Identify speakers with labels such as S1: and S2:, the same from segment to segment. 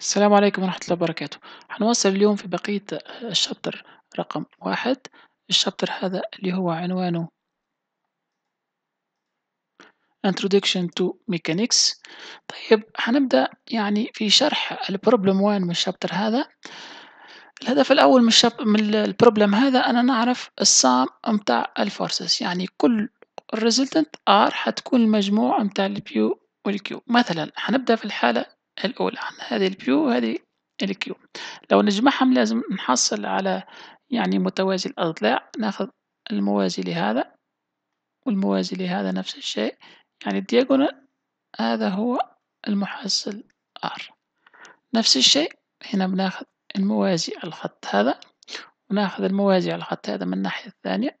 S1: السلام عليكم ورحمة الله وبركاته حنواصل اليوم في بقية الشابتر رقم واحد الشابتر هذا اللي هو عنوانه Introduction to Mechanics طيب هنبدأ يعني في شرح البروبلم وين من الشابتر هذا الهدف الأول من, الشاب... من البروبلم هذا أنا نعرف السام متاع الفورسز يعني كل الريزلتنت R حتكون المجموع متاع البيو والكيو مثلا هنبدأ في الحالة الأولى هذه البيو وهذه الكيو لو نجمعهم لازم نحصل على يعني متوازي الأضلاع ناخذ الموازي لهذا والموازي لهذا نفس الشيء يعني الدياجونال هذا هو المحصل R نفس الشيء هنا بناخذ الموازي على الخط هذا وناخذ الموازي على الخط هذا من الناحية الثانية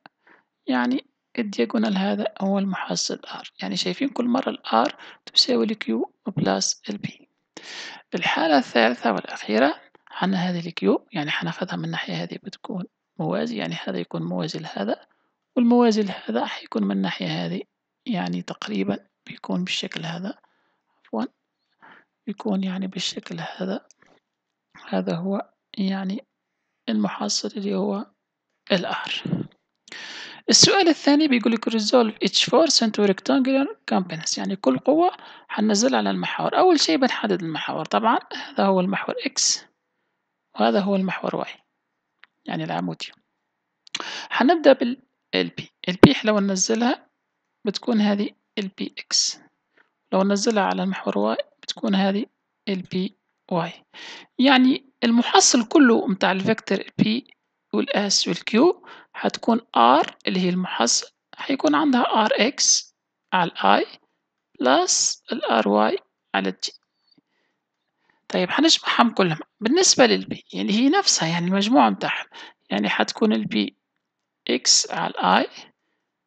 S1: يعني الدياجونال هذا هو المحصل R يعني شايفين كل مرة الR تساوي الكيو بلاس البي الحالة الثالثة والأخيرة حنا هذه الكيو يعني حناخدها من الناحية هذه بتكون موازي يعني هذا يكون موازي لهذا والموازي لهذا حيكون من الناحية هذه يعني تقريبا بيكون بالشكل هذا عفوا بيكون يعني بالشكل هذا هذا هو يعني المحصل اللي هو الآر السؤال الثاني بيقول لك ريزولف اتش force into ريكتانجلر components يعني كل قوة حنزل على المحور أول شيء بنحدد المحور طبعا هذا هو المحور x وهذا هو المحور y يعني العمودي حنبدا بال LP LP لو ننزلها بتكون هذه LPX لو ننزلها على المحور y بتكون هذه LPY يعني المحصل كله متاع الفيكتور P والاس والكيو هتكون R اللي هي المحصل هيكون عندها Rx على ال I بلس ال Ry على ال G طيب هنجمعهم كلهم بالنسبة للبي يعني هي نفسها يعني المجموعة متاعهم يعني حتكون البي x على ال i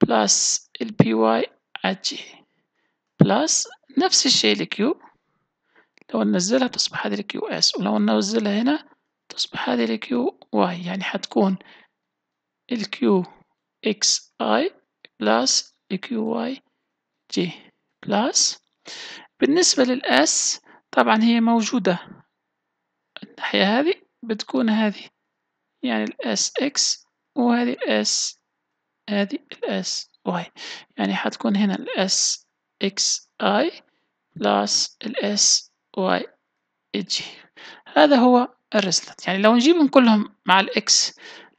S1: بلس البي y على j بلس نفس الشيء الكيو لو ننزلها تصبح هذه الكيو s ولو ننزلها هنا تصبح هذه الكيو y يعني حتكون الكيو اكس اي بلس الكيو واي جي بلس بالنسبة للأس طبعا هي موجودة الناحية هذه بتكون هذه يعني الاس اكس وهذه الاس هذه الاس واي يعني حتكون هنا الاس اكس اي بلس الاس واي جي هذا هو الريزلت يعني لو نجيبهم كلهم مع الاكس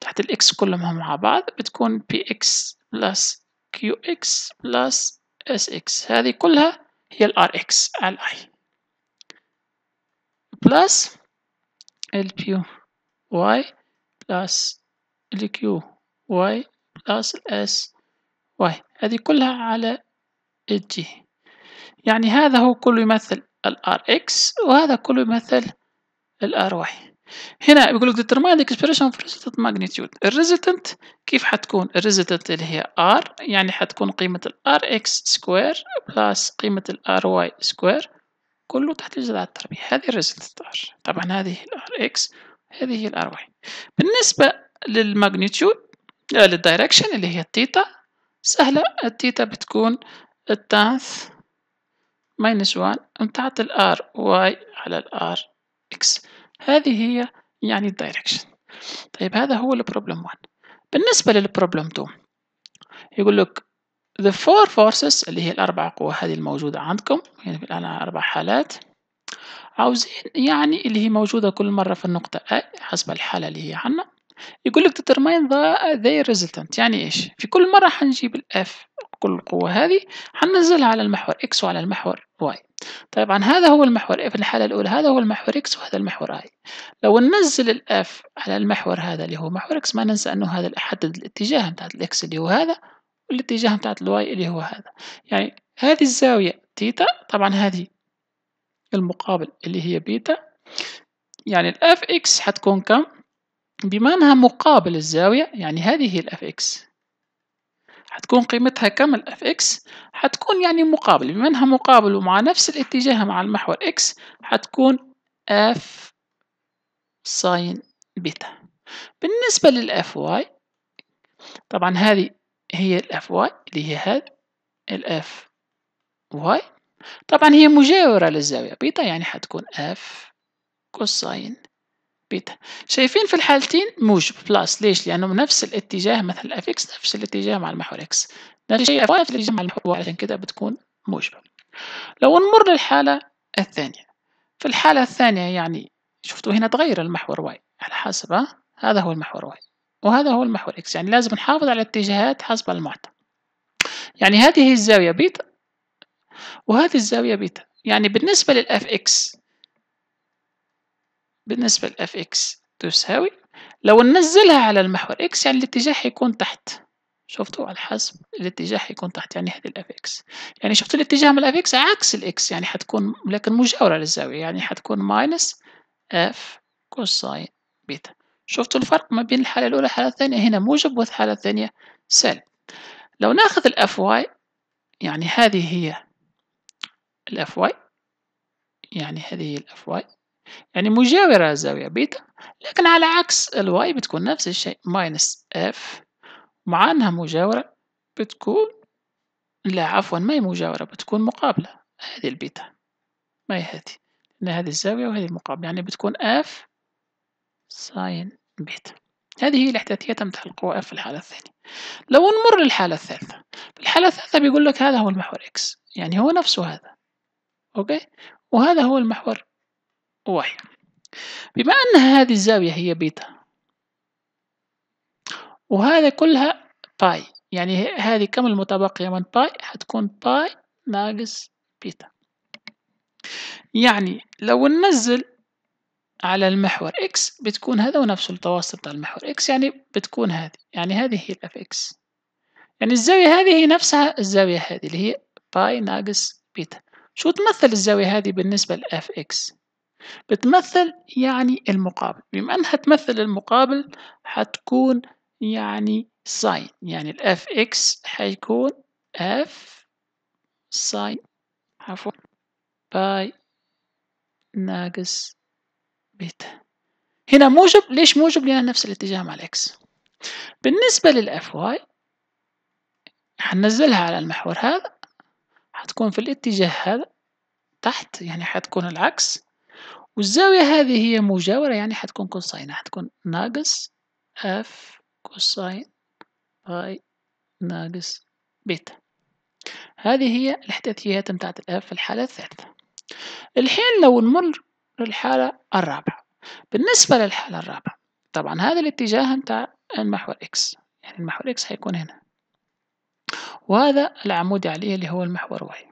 S1: تحت الإكس كلهم مع بعض بتكون PX plus QX plus SX هذه كلها هي الـ RX على I plus البيو واي بلس الكيو واي هذه كلها على الجي يعني هذا هو كله يمثل الـ RX وهذا كله يمثل الـ RY هنا بيقول لك determine الاكسبريشن اوف ريزلتنت ماجنيتيود الريزلتنت كيف حتكون الريزلتنت اللي هي ار يعني حتكون قيمة الار اكس سكوير بلس قيمة الار واي سكوير كله تحت الجذر على التربيع هذه الريزلتنت ار طبعا هذه الار اكس هذه الار واي بالنسبة للماجنيتيود آه، للدايركشن اللي هي التيتا سهلة التيتا بتكون التانث ماينس وان متاعت الار واي على الار اكس هذه هي يعني الدايركشن طيب هذا هو البروبلم 1 بالنسبة للبروبلم 2 يقول لك the four forces اللي هي الأربع قوى هذه الموجودة عندكم يعني في الآن أربع حالات عاوزين يعني اللي هي موجودة كل مرة في النقطة A حسب الحالة اللي هي عنا يقول لك determine the their resultant يعني إيش في كل مرة حنجيب الاف كل القوة هذه حننزلها على المحور اكس وعلى المحور واي طبعا هذا هو المحور في الحالة الأولى هذا هو المحور X وهذا المحور Y لو ننزل ال F على المحور هذا اللي هو محور X ما ننسى أنه هذا أحدد الاتجاه بتاعت ال X اللي هو هذا والاتجاه بتاعت ال Y اللي هو هذا يعني هذه الزاوية تيتا طبعا هذه المقابل اللي هي بيتا يعني ال F X حتكون كم؟ بما أنها مقابل الزاوية يعني هذه هي ال F X حتكون قيمتها كم الاف fx حتكون يعني مقابل بما انها مقابل ومع نفس الاتجاه مع المحور x حتكون f ساين بيتا بالنسبة للاف fy طبعا هذه هي الاف fy اللي هي هذه الاف fy طبعا هي مجاورة للزاوية بيتا يعني حتكون f كوساين بيتا شايفين في الحالتين موجب بلاس ليش لانه نفس الاتجاه مثل اف اكس نفس الاتجاه مع المحور اكس نفس الشيء في الاتجاه مع المحور واي عشان كده بتكون موجبة لو نمر للحالة الثانية في الحالة الثانية يعني شفتوا هنا تغير المحور واي على حسب هذا هو المحور واي وهذا هو المحور اكس يعني لازم نحافظ على الاتجاهات حسب المعطى يعني هذه الزاوية بيتا وهذه الزاوية بيتا يعني بالنسبة للاف اكس بالنسبة ل fx تساوي لو ننزلها على المحور x يعني الاتجاه حيكون تحت شفتوا على حسب الاتجاه حيكون تحت يعني هذه ال اكس يعني شفتوا الاتجاه من ال اكس عكس ال x يعني حتكون لكن مجاورة للزاوية يعني حتكون ماينس f كوساين بيتا شفتوا الفرق ما بين الحالة الأولى والحالة الثانية هنا موجب والحالة الثانية سالب لو ناخذ ال واي يعني هذه هي ال واي يعني هذه هي ال واي يعني مجاورة زاوية بيتا لكن على عكس الواي بتكون نفس الشيء ماينس اف مع انها مجاورة بتكون لا عفوا ما هي مجاورة بتكون مقابلة هذه البيتا ما هي هذه لأن هذه الزاوية وهذه المقابلة يعني بتكون اف ساين بيتا هذه هي الاحداثية تمتح القوة اف في الحالة الثانية لو نمر للحالة الثالثة في الحالة الثالثة بيقول لك هذا هو المحور اكس يعني هو نفسه هذا أوكي وهذا هو المحور واحد بما أن هذه الزاوية هي بيتا وهذا كلها باي يعني هذه كم المتبقية من باي هتكون باي ناقص بيتا يعني لو ننزل على المحور x بتكون هذا ونفس المتوسط على المحور x يعني بتكون هذه يعني هذه هي الاف x يعني الزاوية هذه هي نفسها الزاوية هذه اللي هي باي ناقص بيتا شو تمثل الزاوية هذه بالنسبة لاف x بتمثل يعني المقابل بما أنها تمثل المقابل حتكون يعني ساين يعني ال fx حيكون f ساين عفوا باي ناقص بيتا هنا موجب ليش موجب لأنها نفس الاتجاه مع الإكس بالنسبة للأف واي حننزلها على المحور هذا حتكون في الاتجاه هذا تحت يعني حتكون العكس والزاوية هذه هي مجاورة يعني حتكون كوساين حتكون ناقص اف كوساين باي ناقص بيتا هذه هي الاحداثيات متاعت الاف في الحالة الثالثة الحين لو نمر للحالة الرابعة بالنسبة للحالة الرابعة طبعا هذا الاتجاه متاع المحور اكس يعني المحور اكس هيكون هنا وهذا العمود عليه اللي هو المحور واي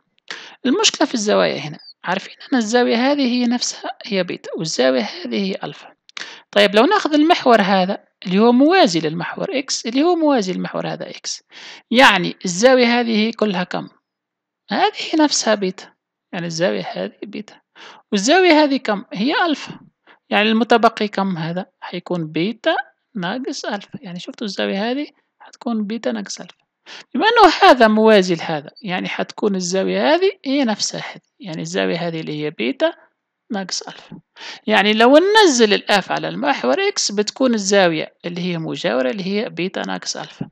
S1: المشكلة في الزوايا هنا عارفين أن الزاوية هذه هي نفسها هي بيتا والزاوية هذه هي ألفا طيب لو ناخذ المحور هذا اللي هو موازي للمحور x اللي هو موازي للمحور هذا x يعني الزاوية هذه كلها كم؟ هذه نفسها بيتا يعني الزاوية هذه بيتا والزاوية هذه كم؟ هي ألفا يعني المتبقي كم هذا؟ حيكون بيتا ناقص ألفا يعني شفتوا الزاوية هذه حتكون بيتا ناقص ألفا بما انه هذا موازي لهذا يعني حتكون الزاوية هذه هي نفسها هذه يعني الزاوية هذه اللي هي بيتا ناقص ألف يعني لو ننزل الأف على المحور إكس بتكون الزاوية اللي هي مجاورة اللي هي بيتا ناقص ألف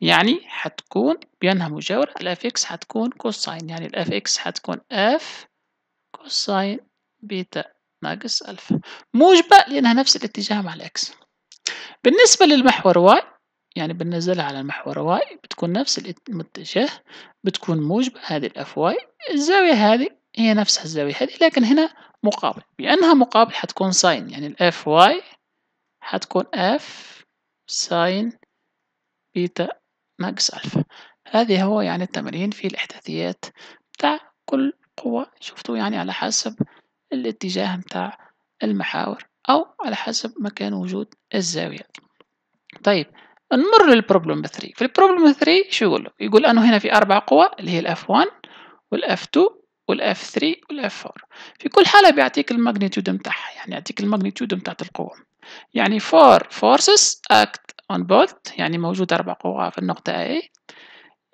S1: يعني حتكون بأنها مجاورة الأف إكس حتكون كوساين يعني الأف إكس حتكون أف كوساين بيتا ناقص ألف موجبة لأنها نفس الاتجاه مع الإكس بالنسبة للمحور واي يعني بننزلها على المحور واي بتكون نفس الاتجاه بتكون موجبة هذه الاف واي الزاوية هذه هي نفسها الزاوية هذه لكن هنا مقابل بأنها مقابل حتكون ساين يعني الاف واي حتكون اف ساين بيتا ناقص ألفا هذه هو يعني التمرين في الإحداثيات بتاع كل قوة شفتوا يعني على حسب الاتجاه بتاع المحاور أو على حسب مكان وجود الزاوية طيب نمر للبروبلم 3 في البروبلم 3 شو يقول له يقول انه هنا في اربع قوى اللي هي الاف 1 والاف 2 والاف 3 والاف 4 في كل حاله بيعطيك الماجنيتيود نتاعها يعني يعطيك الماجنيتيود نتاعت القوه يعني 4 forces act on both يعني موجود اربع قوى في النقطه A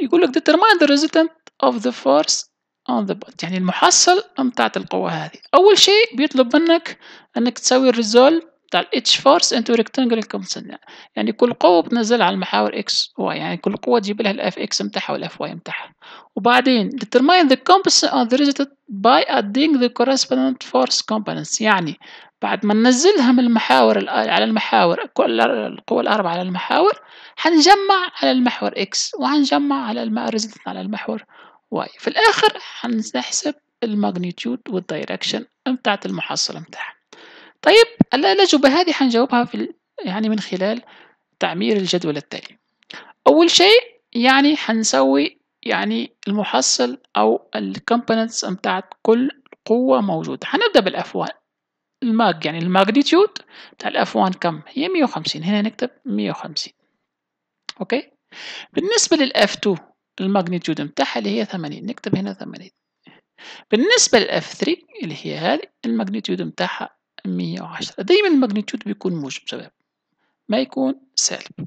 S1: يقول لك determine the resultant of the force on the bot يعني المحصل نتاعت القوة هذه أول شيء بيطلب منك أنك تسوي الريزولت تاع الاتش فورس انتو ريكتانجل كومسنع يعني كل قوه بتنزل على المحاور اكس واي يعني كل قوه تجيب لها الاف اكس متاعها والاف واي متاعها وبعدين ديترماين ذا component اون ذا result باي adding ذا corresponding فورس components يعني بعد ما ننزلها من المحاور على المحاور كل القوى الأربعة على المحاور حنجمع على المحور إكس وحنجمع على الريزلت على المحور واي في الآخر حنحسب الماجنيتيود والدايركشن متاعت المحصلة متاعها طيب الأجوبة هذه حنجاوبها في يعني من خلال تعمير الجدول التالي أول شيء يعني حنسوي يعني المحصل أو الكومبوننتس بتاعت كل قوة موجودة حنبدأ بالأفوان الماج يعني الماجنتيود بتاع الأفوان كم هي 150 هنا نكتب 150 أوكي بالنسبة للأف 2 الماجنتيود بتاعها اللي هي 80 نكتب هنا 80 بالنسبة للأف 3 اللي هي هذه الماجنتيود بتاعها 110 دايما الماجنيتيود بيكون موجب شباب ما يكون سالب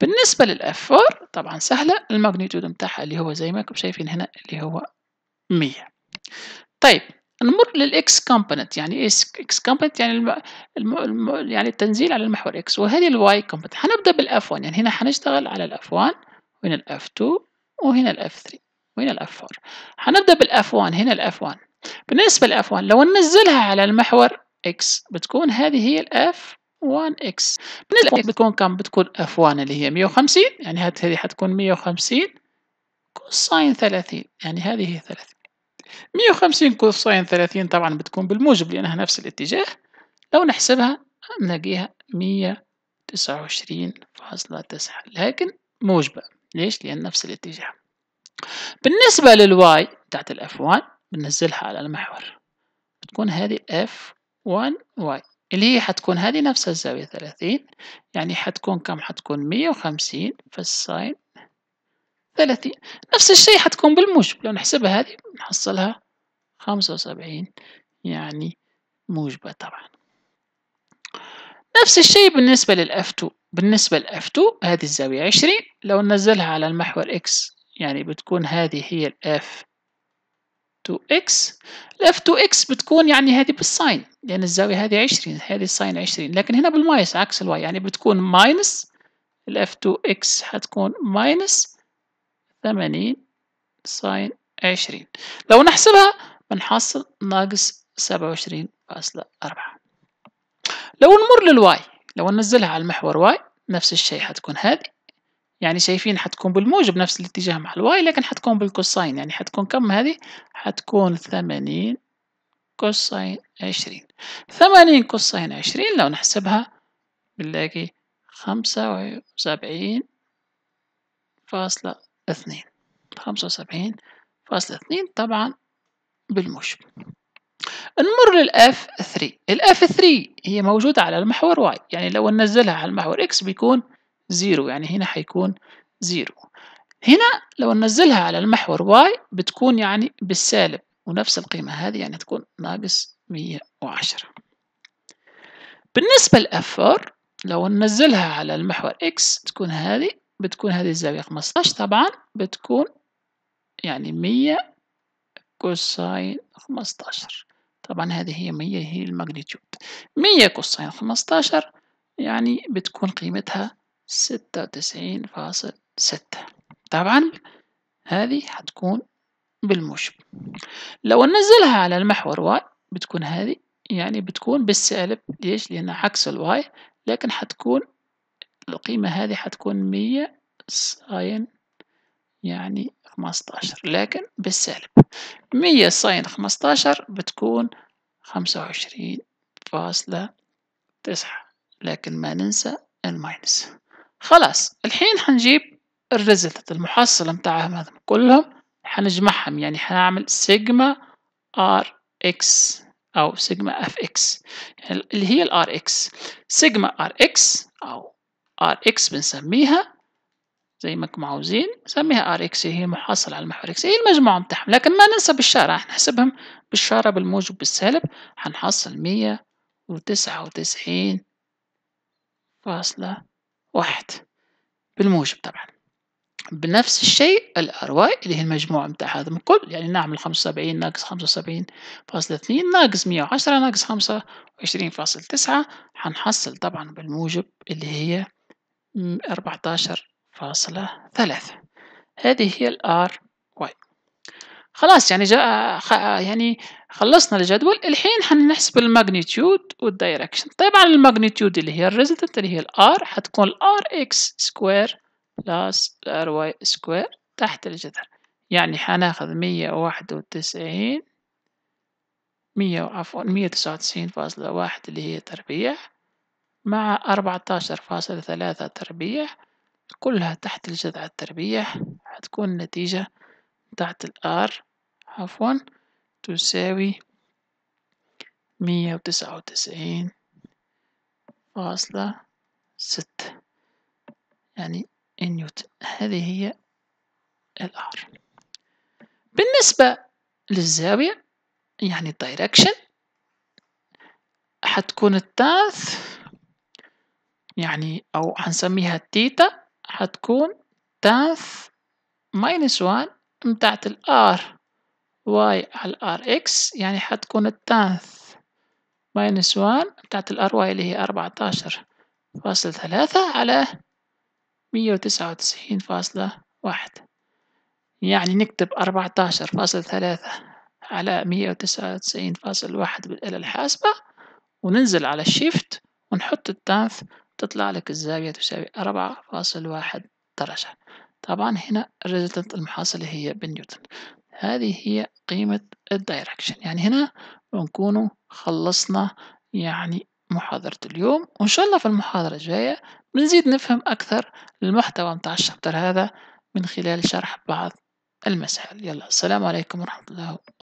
S1: بالنسبة للأفار طبعا سهلة الماجنيتيود متاعها اللي هو زي ما راكم شايفين هنا اللي هو 100 طيب نمر للاكس كومبوننت يعني اكس كومبوننت يعني الم... الم... الم... يعني التنزيل على المحور اكس وهذه الواي كومبوننت هنبدا بالاف 1 يعني هنا حنشتغل على الاف 1 وهنا الاف 2 وهنا الاف 3 وهنا الاف 4 هنبدا بالاف 1 هنا الاف 1 بالنسبه للاف 1 لو ننزلها على المحور اكس بتكون هذه هي الاف 1 اكس من الاف بتكون كم بتكون اف 1 اللي هي 150 يعني هذه حتكون 150 كوساين 30 يعني هذه هي 30 150 كوساين 30 طبعا بتكون بالموجب لأنها نفس الاتجاه لو نحسبها نلاقيها 129.9 لكن موجبة ليش؟ لأن نفس الاتجاه بالنسبة للواي بتاعت الأف1 بنزلها على المحور بتكون هذه اف 1 y اللي هي حتكون هذه نفس الزاوية 30 يعني حتكون كم حتكون 150 في الساين 30 نفس الشيء حتكون بالموجب لو نحسبها هذه نحصلها 75 يعني موجبة طبعا نفس الشيء بالنسبة للأف 2 بالنسبة للأف 2 هذه الزاوية 20 لو ننزلها على المحور X يعني بتكون هذه هي الأف تو اكس الاف تو اكس بتكون يعني هذه بالساين لان الزاويه هذه 20 هذه الساين 20 لكن هنا بالماينس عكس الواي يعني بتكون ماينس الاف تو اكس حتكون ماينس 80 ساين 20 لو نحسبها بنحصل ناقص 27.4 لو نمر للواي لو ننزلها على المحور واي نفس الشيء حتكون هذه يعني شايفين حتكون بالموجب نفس الاتجاه مع الواي لكن حتكون بالكوساين يعني حتكون كم هذه حتكون ثمانين كوساين عشرين ثمانين كوساين عشرين لو نحسبها بنلاقي خمسة وسبعين فاصلة اثنين خمسة وسبعين فاصلة اثنين طبعا بالموجب نمر للاف ثري الاف ثري هي موجودة على المحور واي يعني لو ننزلها على المحور اكس بيكون زيرو يعني هنا حيكون زيرو هنا لو ننزلها على المحور واي بتكون يعني بالسالب ونفس القيمة هذه يعني تكون ناقص 110 بالنسبة لأفر لو ننزلها على المحور إكس تكون هذه بتكون هذه الزاوية 15 طبعا بتكون يعني 100 كوساين 15 طبعا هذه هي 100 هي الماجنيتيود 100 كوساين 15 يعني بتكون قيمتها ستة وتسعين فاصل ستة طبعا هذه هتكون بالموجب لو ننزلها على المحور واي بتكون هذه يعني بتكون بالسالب ليش لأنها عكس الواي لكن حتكون القيمة هذه حتكون مية ساين يعني خمستاشر لكن بالسالب مية ساين خمستاشر بتكون خمسة وعشرين فاصلة تسعة لكن ما ننسى الماينس خلاص الحين حنجيب الريزلت المحصلة متاعهم هذم كلهم حنجمعهم يعني حنعمل سيجما ار اكس او سيجما اف اكس اللي هي الار اكس سيجما ار اكس او ار اكس بنسميها زي ما كم عاوزين سميها ار اكس هي محصلة على المحور اكس هي المجموعة متاعهم لكن ما ننسى بالشارع نحسبهم بالشارع بالموجب بالسالب حنحصل مية وتسعة وتسعين فاصلة واحد بالموجب طبعا بنفس الشيء ال RY اللي هي المجموعة متاع هذا الكل يعني نعمل خمسة وسبعين ناقص خمسة وسبعين فاصلة اثنين ناقص مية وعشرة ناقص خمسة وعشرين فاصل تسعة حنحصل طبعا بالموجب اللي هي أربعتاشر فاصلة ثلاثة هذه هي الآر R خلاص يعني جا يعني خلصنا الجدول الحين حنحسب الماجنتيود والدايركشن طبعا الماجنتيود اللي هي الريزلتنت اللي هي الار حتكون الار اكس سكوير بلس الار واي سكوير تحت الجذر يعني حناخذ مية وواحد وتسعين مية عفوا مية تسعة وتسعين فاصلة واحد اللي هي تربيع مع أربعتاشر فاصلة ثلاثة تربيع كلها تحت الجذع التربيع حتكون النتيجة تحت الآر عفوا تساوي مية وتسعة وتسعين فاصلة ستة يعني نيوتن هذه هي الآر بالنسبة للزاوية يعني الدايركشن حتكون التاث يعني أو حنسميها تيتا حتكون تاث ماينس وان متاعت الآر واي على ار اكس يعني حتكون التانث ماينس وان بتاعت الار واي اللي هي أربعتاشر فاصلة ثلاثة على مية وتسعة وتسعين فاصلة واحد يعني نكتب أربعتاشر فاصلة ثلاثة على مية وتسعة وتسعين فاصل واحد بالآلة الحاسبة وننزل على الشيفت ونحط التانث تطلع لك الزاوية تساوي أربعة فاصل واحد درجة طبعا هنا الريزلتنت المحاصلة هي بنيوتن هذه هي قيمة الدايركشن يعني هنا بنكون خلصنا يعني محاضرة اليوم وإن شاء الله في المحاضرة الجاية بنزيد نفهم أكثر المحتوى متاع الشابتر هذا من خلال شرح بعض المسائل يلا السلام عليكم ورحمة الله